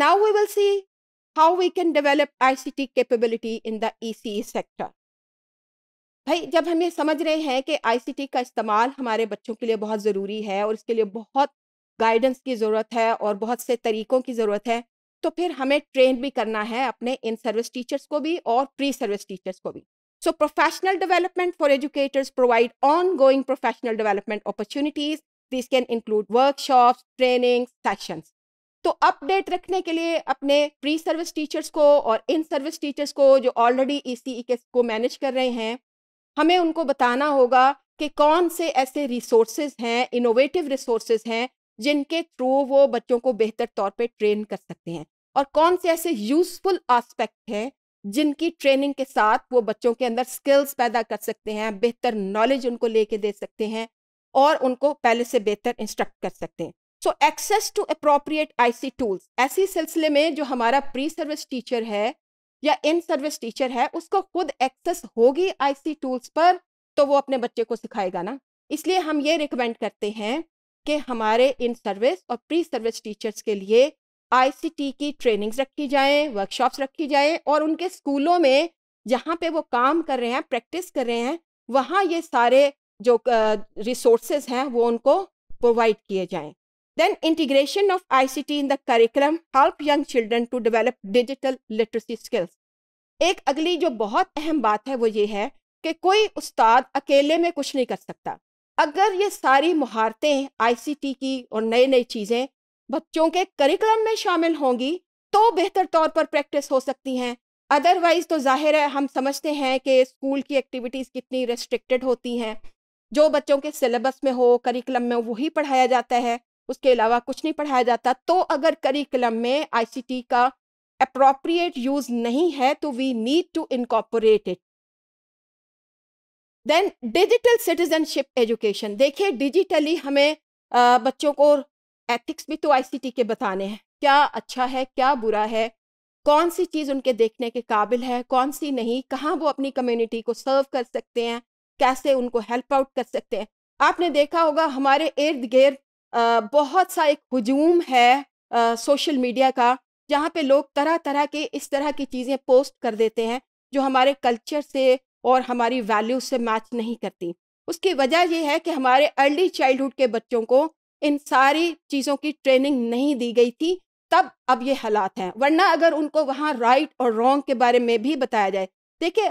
Now we will see how we can develop ICT capability in the ECE sector. भाई जब हम ये समझ रहे हैं कि आई सी टी का इस्तेमाल हमारे बच्चों के लिए बहुत ज़रूरी है और इसके लिए बहुत गाइडेंस की ज़रूरत है और बहुत से तरीकों की ज़रूरत है तो फिर हमें ट्रेन भी करना है अपने इन सर्विस टीचर्स को भी और प्री सर्विस टीचर्स को भी so professional development for educators provide on going professional development opportunities this can include workshop training sessions तो अपडेट रखने के लिए अपने प्री सर्विस टीचर्स को और इन सर्विस टीचर्स को जो ऑलरेडी ई e e के को मैनेज कर रहे हैं हमें उनको बताना होगा कि कौन से ऐसे रिसोर्सेज हैं इनोवेटिव रिसोर्सेज हैं जिनके थ्रू वो बच्चों को बेहतर तौर पे ट्रेन कर सकते हैं और कौन से ऐसे यूजफुल आस्पेक्ट हैं जिनकी ट्रेनिंग के साथ वो बच्चों के अंदर स्किल्स पैदा कर सकते हैं बेहतर नॉलेज उनको लेके दे सकते हैं और उनको पहले से बेहतर इंस्ट्रक्ट कर सकते हैं so access to appropriate IC tools ऐसी सिलसिले में जो हमारा प्री सर्विस टीचर है या इन सर्विस टीचर है उसको खुद एक्सेस होगी आईसी टूल्स पर तो वो अपने बच्चे को सिखाएगा ना इसलिए हम ये रिकमेंड करते हैं कि हमारे इन सर्विस और प्री सर्विस टीचर्स के लिए आईसीटी की ट्रेनिंग्स रखी जाएं वर्कशॉप्स रखी जाएं और उनके स्कूलों में जहाँ पे वो काम कर रहे हैं प्रैक्टिस कर रहे हैं वहाँ ये सारे जो रिसोर्सेज हैं वो उनको प्रोवाइड किए जाएं Then integration of ICT in the curriculum help young children to develop digital literacy skills. एक अगली जो बहुत अहम बात है वो ये है कि कोई उस्ताद अकेले में कुछ नहीं कर सकता अगर ये सारी महारतें ICT की और नई नई चीज़ें बच्चों के करिकुलम में शामिल होंगी तो बेहतर तौर पर प्रैक्टिस हो सकती हैं अदरवाइज तो जाहिर है हम समझते हैं कि स्कूल की एक्टिविटीज़ कितनी रेस्ट्रिक्टेड होती हैं जो बच्चों के सिलेबस में हो करिकुलम में वही पढ़ाया जाता है उसके अलावा कुछ नहीं पढ़ाया जाता तो अगर करिकुलम में आईसीटी का अप्रोप्रिएट यूज नहीं है तो we need to incorporate it then digital citizenship education देखिए डिजिटली हमें आ, बच्चों को एथिक्स भी तो आईसीटी के बताने हैं क्या अच्छा है क्या बुरा है कौन सी चीज़ उनके देखने के काबिल है कौन सी नहीं कहाँ वो अपनी कम्युनिटी को सर्व कर सकते हैं कैसे उनको हेल्प आउट कर सकते हैं आपने देखा होगा हमारे इर्द गिर्द बहुत सा एक हजूम है सोशल मीडिया का जहाँ पे लोग तरह तरह के इस तरह की चीज़ें पोस्ट कर देते हैं जो हमारे कल्चर से और हमारी वैल्यू से मैच नहीं करती उसकी वजह यह है कि हमारे अर्ली चाइल्डहुड के बच्चों को इन सारी चीज़ों की ट्रेनिंग नहीं दी गई थी तब अब ये हालात हैं वरना अगर उनको वहाँ राइट और रॉन्ग के बारे में भी बताया जाए देखिए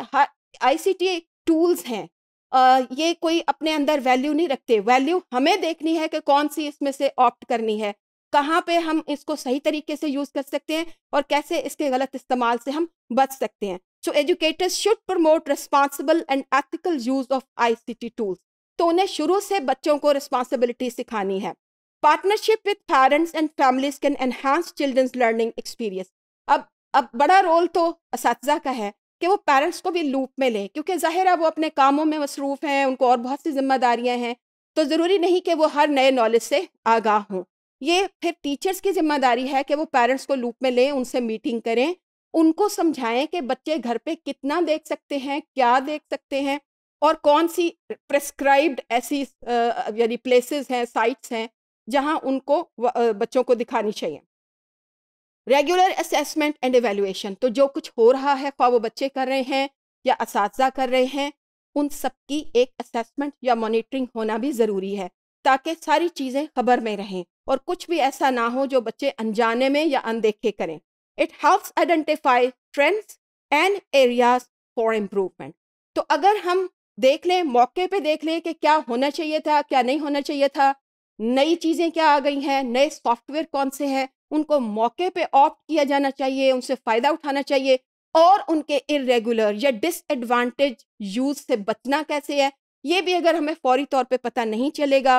आई टूल्स हैं ये कोई अपने अंदर वैल्यू नहीं रखते वैल्यू हमें देखनी है कि कौन सी इसमें से ऑप्ट करनी है कहाँ पे हम इसको सही तरीके से यूज़ कर सकते हैं और कैसे इसके गलत इस्तेमाल से हम बच सकते हैं so educators should promote responsible and ethical use of AI tools तो उन्हें शुरू से बच्चों को रिस्पॉन्सिबिलिटी सिखानी है partnership with parents and families can enhance children's learning experience अब अब बड़ा रोल तो इस का है कि वो पेरेंट्स को भी लूप में लें क्योंकि ज़ाहिर है वो अपने कामों में मसरूफ़ हैं उनको और बहुत सी जिम्मेदारियाँ हैं तो ज़रूरी नहीं कि वो हर नए नॉलेज से आगाह हों ये फिर टीचर्स की जिम्मेदारी है कि वो पेरेंट्स को लूप में लें उनसे मीटिंग करें उनको समझाएं कि बच्चे घर पे कितना देख सकते हैं क्या देख सकते हैं और कौन सी प्रेस्क्राइब्ड ऐसी यानी प्लेसेस हैं साइट्स हैं जहां उनको बच्चों को दिखानी चाहिए रेगुलर असेसमेंट एंड एवेल्युएशन तो जो कुछ हो रहा है ख्वा वो बच्चे कर रहे हैं या इस कर रहे हैं उन सब की एक असेसमेंट या मॉनिटरिंग होना भी ज़रूरी है ताकि सारी चीज़ें खबर में रहें और कुछ भी ऐसा ना हो जो बच्चे अनजाने में या अनदेखे करें it helps identify trends and areas for improvement तो अगर हम देख लें मौके पे देख लें कि क्या होना चाहिए था क्या नहीं होना चाहिए था नई चीज़ें क्या आ गई हैं नए सॉफ्टवेयर कौन से हैं उनको मौके पे ऑप्ट किया जाना चाहिए उनसे फ़ायदा उठाना चाहिए और उनके इरेगुलर या डिसएडवांटेज यूज़ से बचना कैसे है ये भी अगर हमें फौरी तौर पे पता नहीं चलेगा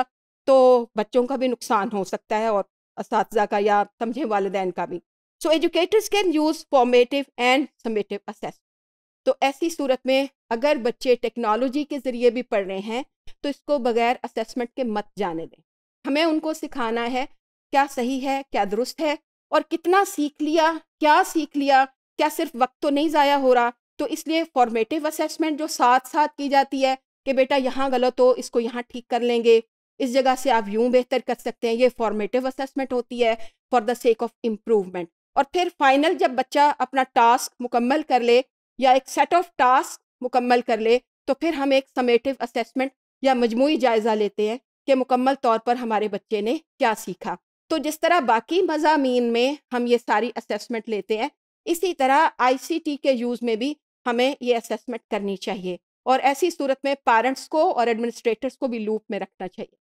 तो बच्चों का भी नुकसान हो सकता है और इस का या समझे वालदेन का भी so educators can use formative and summative assess तो ऐसी सूरत में अगर बच्चे टेक्नोलॉजी के ज़रिए भी पढ़ रहे हैं तो इसको बगैर असेसमेंट के मत जाने दें हमें उनको सिखाना है क्या सही है क्या दुरुस्त है और कितना सीख लिया क्या सीख लिया क्या सिर्फ वक्त तो नहीं ज़ाया हो रहा तो इसलिए फॉर्मेटिव असेसमेंट जो साथ साथ की जाती है कि बेटा यहाँ गलत हो इसको यहाँ ठीक कर लेंगे इस जगह से आप यूँ बेहतर कर सकते हैं ये फॉर्मेटिव असेसमेंट होती है for the sake of improvement और फिर फाइनल जब बच्चा अपना टास्क मुकम्मल कर ले या एक सेट ऑफ टास्क मुकम्मल कर ले तो फिर हम एक समेटिव असेसमेंट या मजमू जायज़ा लेते हैं कि मुकम्मल तौर पर हमारे बच्चे ने क्या सीखा तो जिस तरह बाकी मजामी में हम ये सारी असेसमेंट लेते हैं इसी तरह आईसीटी के यूज़ में भी हमें ये असेसमेंट करनी चाहिए और ऐसी सूरत में पेरेंट्स को और एडमिनिस्ट्रेटर्स को भी लूप में रखना चाहिए